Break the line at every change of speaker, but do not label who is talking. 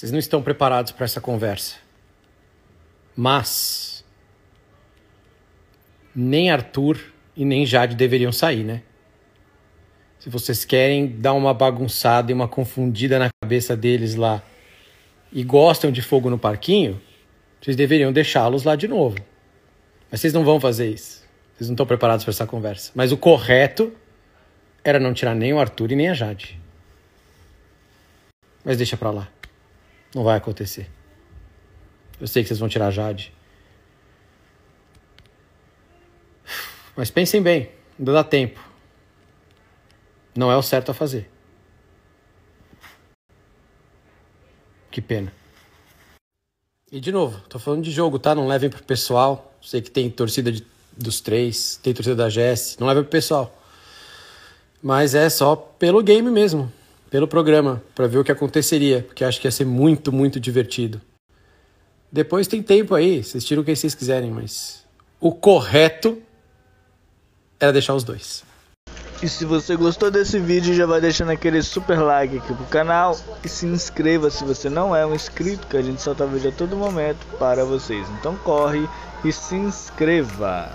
Vocês não estão preparados para essa conversa. Mas nem Arthur e nem Jade deveriam sair, né? Se vocês querem dar uma bagunçada e uma confundida na cabeça deles lá e gostam de fogo no parquinho, vocês deveriam deixá-los lá de novo. Mas vocês não vão fazer isso. Vocês não estão preparados para essa conversa. Mas o correto era não tirar nem o Arthur e nem a Jade. Mas deixa para lá. Não vai acontecer. Eu sei que vocês vão tirar a Jade. Mas pensem bem, ainda dá tempo. Não é o certo a fazer. Que pena. E de novo, tô falando de jogo, tá? Não levem pro pessoal. Sei que tem torcida de, dos três, tem torcida da Jess. Não levem pro pessoal. Mas é só pelo game mesmo pelo programa para ver o que aconteceria, porque acho que ia ser muito, muito divertido. Depois tem tempo aí, vocês tiram quem vocês quiserem, mas o correto era deixar os dois.
E se você gostou desse vídeo, já vai deixando aquele super like aqui pro canal e se inscreva se você não é um inscrito, que a gente solta vídeo a todo momento para vocês. Então corre e se inscreva.